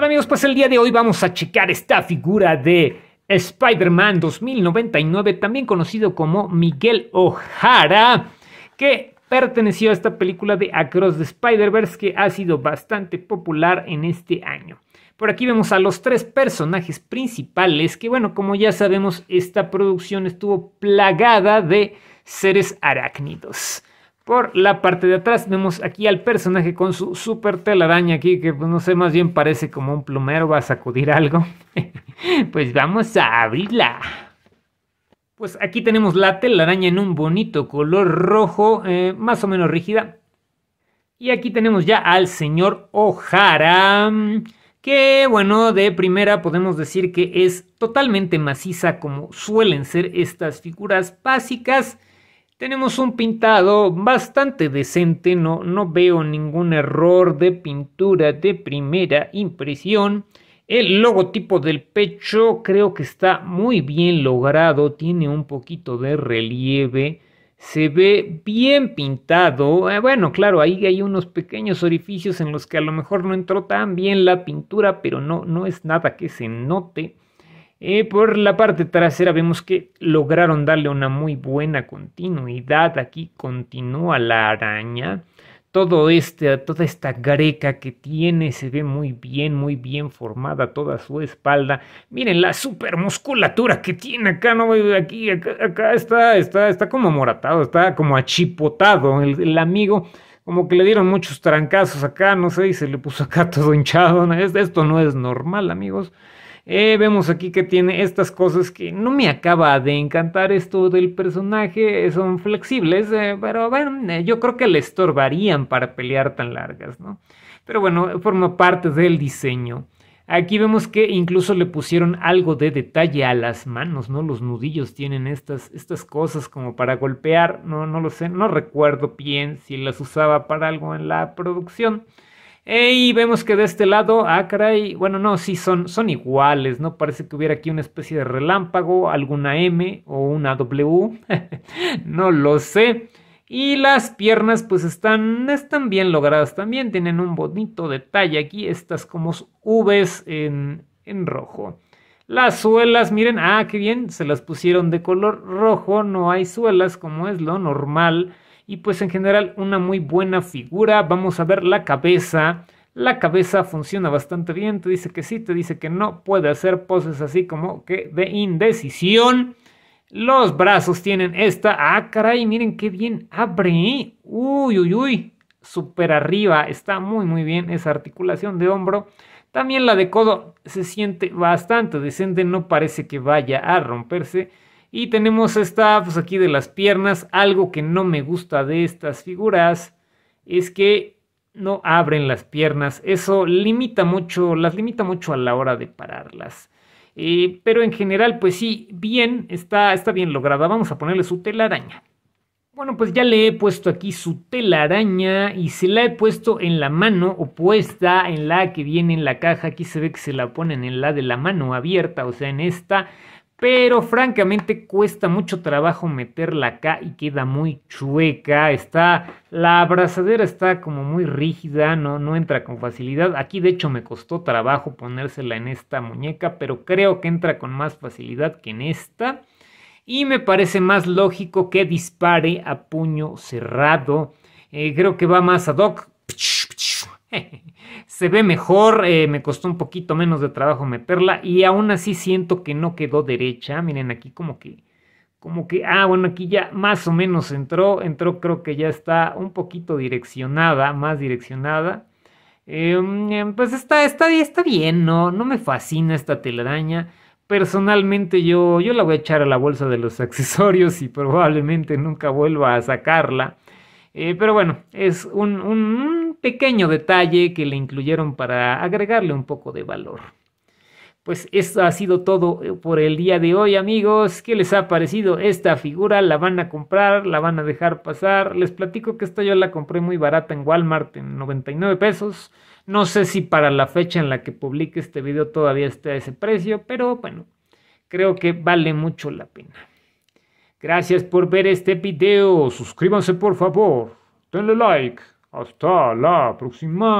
Hola amigos, pues el día de hoy vamos a checar esta figura de Spider-Man 2099, también conocido como Miguel O'Hara, que perteneció a esta película de Across the Spider-Verse que ha sido bastante popular en este año. Por aquí vemos a los tres personajes principales que, bueno, como ya sabemos, esta producción estuvo plagada de seres arácnidos. Por la parte de atrás vemos aquí al personaje con su super telaraña aquí, que pues, no sé, más bien parece como un plumero, va a sacudir algo. pues vamos a abrirla. Pues aquí tenemos la telaraña en un bonito color rojo, eh, más o menos rígida. Y aquí tenemos ya al señor O'Hara, que bueno, de primera podemos decir que es totalmente maciza como suelen ser estas figuras básicas. Tenemos un pintado bastante decente, no, no veo ningún error de pintura de primera impresión. El logotipo del pecho creo que está muy bien logrado, tiene un poquito de relieve, se ve bien pintado. Eh, bueno, claro, ahí hay unos pequeños orificios en los que a lo mejor no entró tan bien la pintura, pero no, no es nada que se note. Eh, por la parte trasera vemos que lograron darle una muy buena continuidad. Aquí continúa la araña. Todo este, toda esta greca que tiene se ve muy bien, muy bien formada toda su espalda. Miren la super musculatura que tiene acá, no aquí, acá, está, está, está como moratado, está como achipotado el amigo como que le dieron muchos trancazos acá, no sé, y se le puso acá todo hinchado. Esto no es normal, amigos. Eh, vemos aquí que tiene estas cosas que no me acaba de encantar esto del personaje, son flexibles, eh, pero bueno, ver, eh, yo creo que le estorbarían para pelear tan largas, ¿no? Pero bueno, forma parte del diseño. Aquí vemos que incluso le pusieron algo de detalle a las manos, ¿no? Los nudillos tienen estas, estas cosas como para golpear, no, no lo sé, no recuerdo bien si las usaba para algo en la producción. Eh, y vemos que de este lado, ah, caray, bueno, no, sí, son, son iguales, ¿no? Parece que hubiera aquí una especie de relámpago, alguna M o una W, no lo sé. Y las piernas pues están, están bien logradas también, tienen un bonito detalle aquí, estas como Vs en, en rojo. Las suelas, miren, ah, qué bien, se las pusieron de color rojo, no hay suelas como es lo normal. Y pues en general una muy buena figura, vamos a ver la cabeza. La cabeza funciona bastante bien, te dice que sí, te dice que no, puede hacer poses así como que de indecisión. Los brazos tienen esta. Ah, caray, miren qué bien abre. Uy, uy, uy. Súper arriba. Está muy, muy bien esa articulación de hombro. También la de codo se siente bastante decente. No parece que vaya a romperse. Y tenemos esta, pues, aquí de las piernas. Algo que no me gusta de estas figuras es que no abren las piernas. Eso limita mucho, las limita mucho a la hora de pararlas. Eh, pero en general, pues sí, bien, está, está bien lograda. Vamos a ponerle su telaraña. Bueno, pues ya le he puesto aquí su telaraña y se la he puesto en la mano opuesta en la que viene en la caja. Aquí se ve que se la ponen en la de la mano abierta, o sea, en esta pero francamente cuesta mucho trabajo meterla acá y queda muy chueca, está, la abrazadera está como muy rígida, no, no entra con facilidad, aquí de hecho me costó trabajo ponérsela en esta muñeca, pero creo que entra con más facilidad que en esta, y me parece más lógico que dispare a puño cerrado, eh, creo que va más ad hoc Se ve mejor, eh, me costó un poquito menos de trabajo meterla y aún así siento que no quedó derecha. Miren aquí como que, como que, ah, bueno, aquí ya más o menos entró, entró creo que ya está un poquito direccionada, más direccionada. Em, pues está, está, bien, ¿no? No me fascina esta telaraña. Personalmente yo, yo la voy a echar a la bolsa de los accesorios y probablemente nunca vuelva a sacarla. Eh, pero bueno, es un pequeño detalle que le incluyeron para agregarle un poco de valor. Pues esto ha sido todo eh, por el día de hoy, amigos. ¿Qué les ha parecido esta figura? ¿La van a comprar? ¿La van a dejar pasar? Les platico que esta yo la compré muy barata en Walmart, en 99 pesos. No sé si para la fecha en la que publique este video todavía está ese precio, pero bueno, creo que vale mucho la pena. Gracias por ver este video. Suscríbanse por favor. Denle like. Hasta la próxima.